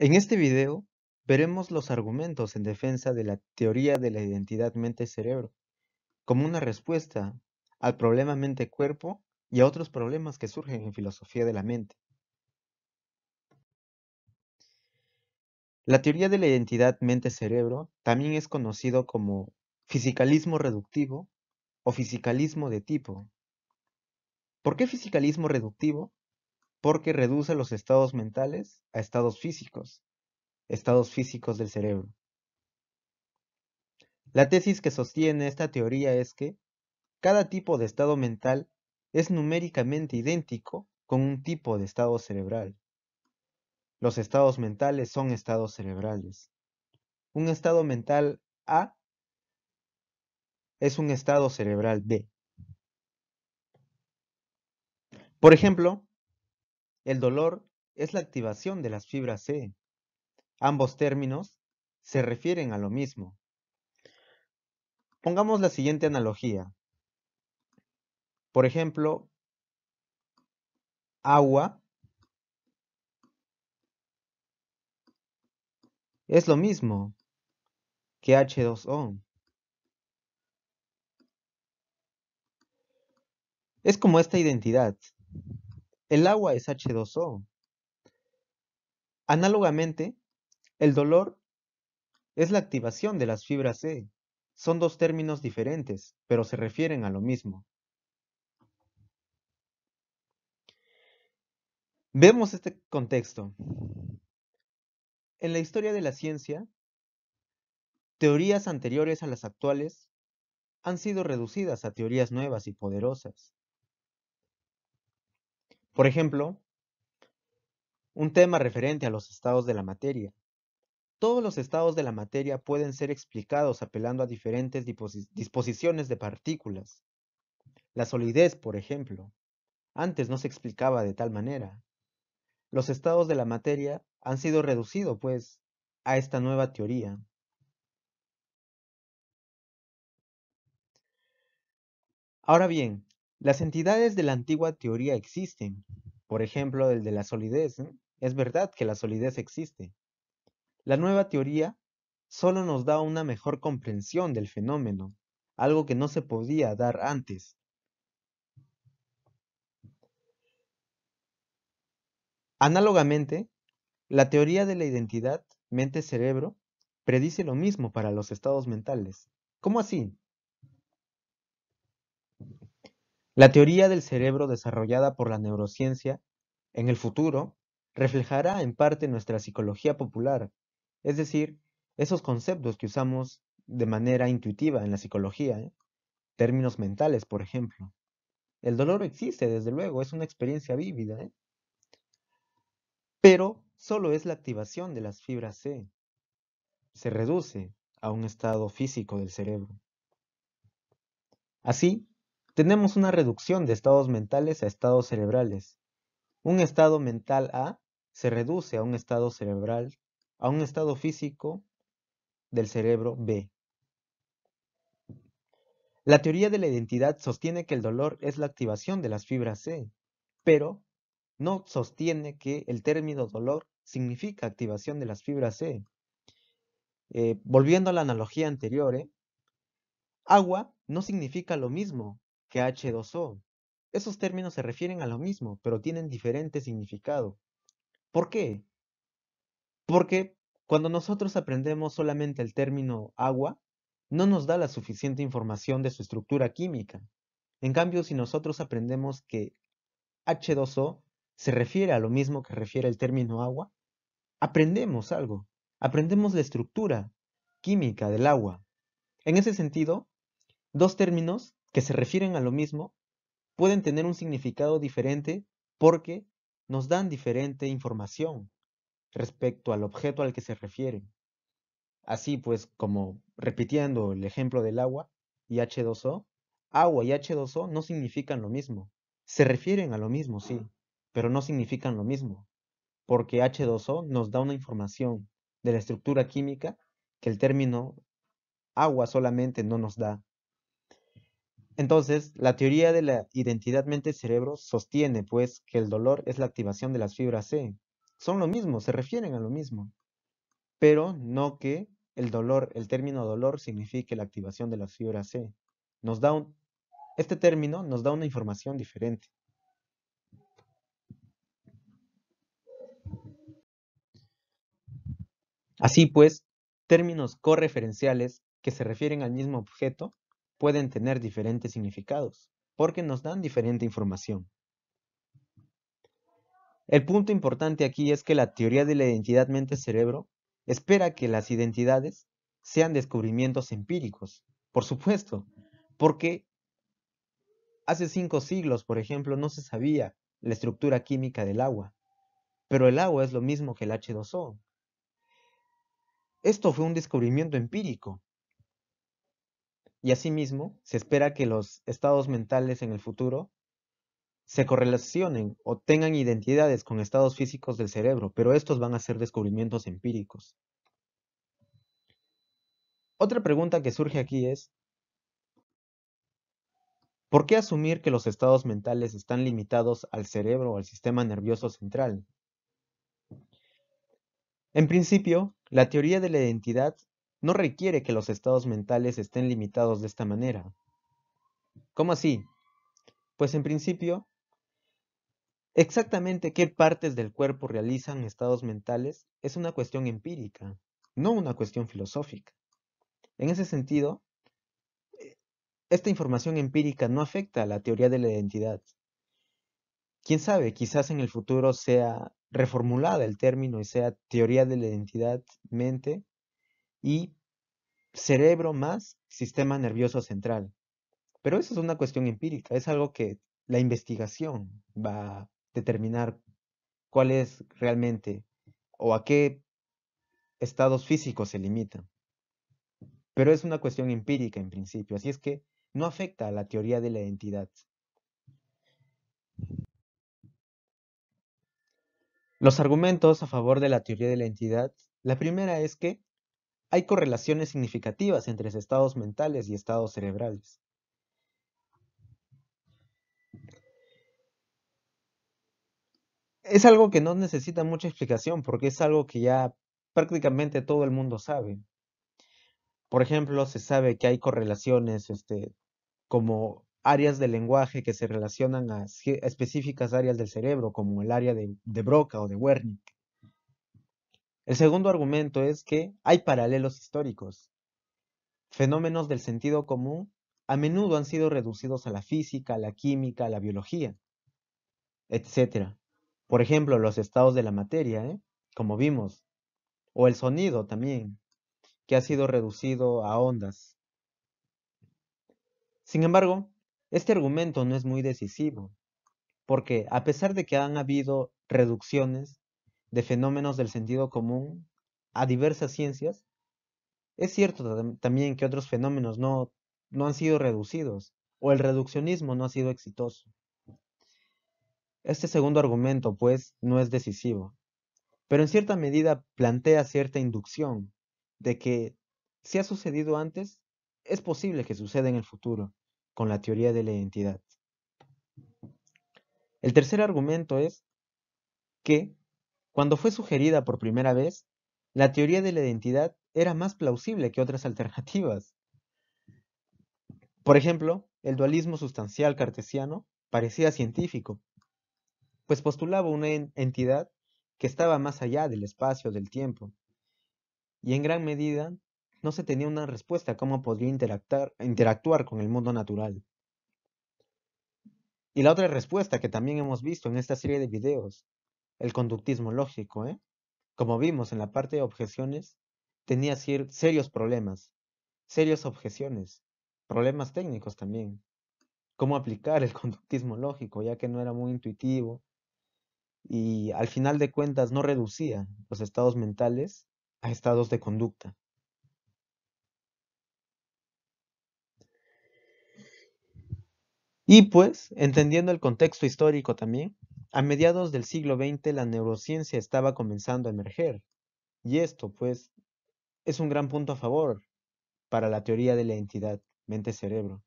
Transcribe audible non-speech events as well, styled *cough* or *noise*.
En este video veremos los argumentos en defensa de la teoría de la identidad mente-cerebro como una respuesta al problema mente-cuerpo y a otros problemas que surgen en filosofía de la mente. La teoría de la identidad mente-cerebro también es conocido como fisicalismo reductivo o fisicalismo de tipo. ¿Por qué fisicalismo reductivo? porque reduce los estados mentales a estados físicos, estados físicos del cerebro. La tesis que sostiene esta teoría es que cada tipo de estado mental es numéricamente idéntico con un tipo de estado cerebral. Los estados mentales son estados cerebrales. Un estado mental A es un estado cerebral B. Por ejemplo, el dolor es la activación de las fibras C. Ambos términos se refieren a lo mismo. Pongamos la siguiente analogía. Por ejemplo, agua es lo mismo que H2O. Es como esta identidad el agua es H2O. Análogamente, el dolor es la activación de las fibras E. Son dos términos diferentes, pero se refieren a lo mismo. Vemos este contexto. En la historia de la ciencia, teorías anteriores a las actuales han sido reducidas a teorías nuevas y poderosas. Por ejemplo, un tema referente a los estados de la materia. Todos los estados de la materia pueden ser explicados apelando a diferentes disposiciones de partículas. La solidez, por ejemplo, antes no se explicaba de tal manera. Los estados de la materia han sido reducidos, pues, a esta nueva teoría. Ahora bien, las entidades de la antigua teoría existen, por ejemplo, el de la solidez. Es verdad que la solidez existe. La nueva teoría solo nos da una mejor comprensión del fenómeno, algo que no se podía dar antes. Análogamente, la teoría de la identidad mente-cerebro predice lo mismo para los estados mentales. ¿Cómo así? La teoría del cerebro desarrollada por la neurociencia, en el futuro, reflejará en parte nuestra psicología popular, es decir, esos conceptos que usamos de manera intuitiva en la psicología, ¿eh? términos mentales, por ejemplo. El dolor existe, desde luego, es una experiencia vívida, ¿eh? pero solo es la activación de las fibras C. Se reduce a un estado físico del cerebro. Así, tenemos una reducción de estados mentales a estados cerebrales. Un estado mental A se reduce a un estado cerebral, a un estado físico del cerebro B. La teoría de la identidad sostiene que el dolor es la activación de las fibras C, pero no sostiene que el término dolor significa activación de las fibras C. Eh, volviendo a la analogía anterior, ¿eh? agua no significa lo mismo H2O. Esos términos se refieren a lo mismo, pero tienen diferente significado. ¿Por qué? Porque cuando nosotros aprendemos solamente el término agua, no nos da la suficiente información de su estructura química. En cambio, si nosotros aprendemos que H2O se refiere a lo mismo que refiere el término agua, aprendemos algo, aprendemos la estructura química del agua. En ese sentido, dos términos que se refieren a lo mismo pueden tener un significado diferente porque nos dan diferente información respecto al objeto al que se refieren. Así pues, como repitiendo el ejemplo del agua y H2O, agua y H2O no significan lo mismo. Se refieren a lo mismo, sí, ah. pero no significan lo mismo, porque H2O nos da una información de la estructura química que el término agua solamente no nos da. Entonces, la teoría de la identidad mente-cerebro sostiene, pues, que el dolor es la activación de las fibras C. Son lo mismo, se refieren a lo mismo. Pero no que el dolor, el término dolor, signifique la activación de las fibras C. Nos da este término nos da una información diferente. Así pues, términos correferenciales que se refieren al mismo objeto pueden tener diferentes significados, porque nos dan diferente información. El punto importante aquí es que la teoría de la identidad mente-cerebro espera que las identidades sean descubrimientos empíricos, por supuesto, porque hace cinco siglos, por ejemplo, no se sabía la estructura química del agua, pero el agua es lo mismo que el H2O. Esto fue un descubrimiento empírico, y asimismo, se espera que los estados mentales en el futuro se correlacionen o tengan identidades con estados físicos del cerebro, pero estos van a ser descubrimientos empíricos. Otra pregunta que surge aquí es, ¿por qué asumir que los estados mentales están limitados al cerebro o al sistema nervioso central? En principio, la teoría de la identidad no requiere que los estados mentales estén limitados de esta manera. ¿Cómo así? Pues en principio, exactamente qué partes del cuerpo realizan estados mentales es una cuestión empírica, no una cuestión filosófica. En ese sentido, eh, esta información empírica no afecta a la teoría de la identidad. Quién sabe, quizás en el futuro sea reformulada el término y sea teoría de la identidad mente y cerebro más sistema nervioso central. Pero eso es una cuestión empírica, es algo que la investigación va a determinar cuál es realmente o a qué estados físicos se limitan. Pero es una cuestión empírica en principio, así es que no afecta a la teoría de la identidad. Los argumentos a favor de la teoría de la identidad, la primera es que hay correlaciones significativas entre estados mentales y estados cerebrales. Es algo que no necesita mucha explicación porque es algo que ya prácticamente todo el mundo sabe. Por ejemplo, se sabe que hay correlaciones este, como áreas del lenguaje que se relacionan a específicas áreas del cerebro, como el área de, de Broca o de Wernicke. El segundo argumento es que hay paralelos históricos. Fenómenos del sentido común a menudo han sido reducidos a la física, la química, la biología, etc. Por ejemplo, los estados de la materia, ¿eh? como vimos, o el sonido también, que ha sido reducido a ondas. Sin embargo, este argumento no es muy decisivo, porque a pesar de que han habido reducciones, de fenómenos del sentido común a diversas ciencias, es cierto también que otros fenómenos no, no han sido reducidos o el reduccionismo no ha sido exitoso. Este segundo argumento, pues, no es decisivo, pero en cierta medida plantea cierta inducción de que si ha sucedido antes, es posible que suceda en el futuro con la teoría de la identidad. El tercer argumento es que cuando fue sugerida por primera vez, la teoría de la identidad era más plausible que otras *laughs* alternativas. Por ejemplo, el dualismo sustancial cartesiano parecía científico, pues postulaba una entidad que estaba más allá del espacio, del tiempo, y en gran medida no se tenía una respuesta a cómo podría interactuar, interactuar con el mundo natural. Y la otra respuesta que también hemos visto en esta serie de videos el conductismo lógico, ¿eh? como vimos en la parte de objeciones, tenía serios problemas, serias objeciones, problemas técnicos también. Cómo aplicar el *laughs* conductismo lógico, ya que no era muy intuitivo y al final de cuentas no reducía los estados mentales a estados de conducta. Y pues, entendiendo el contexto histórico también, a mediados del siglo XX la neurociencia estaba comenzando a emerger. Y esto, pues, es un gran punto a favor para la teoría de la entidad mente-cerebro.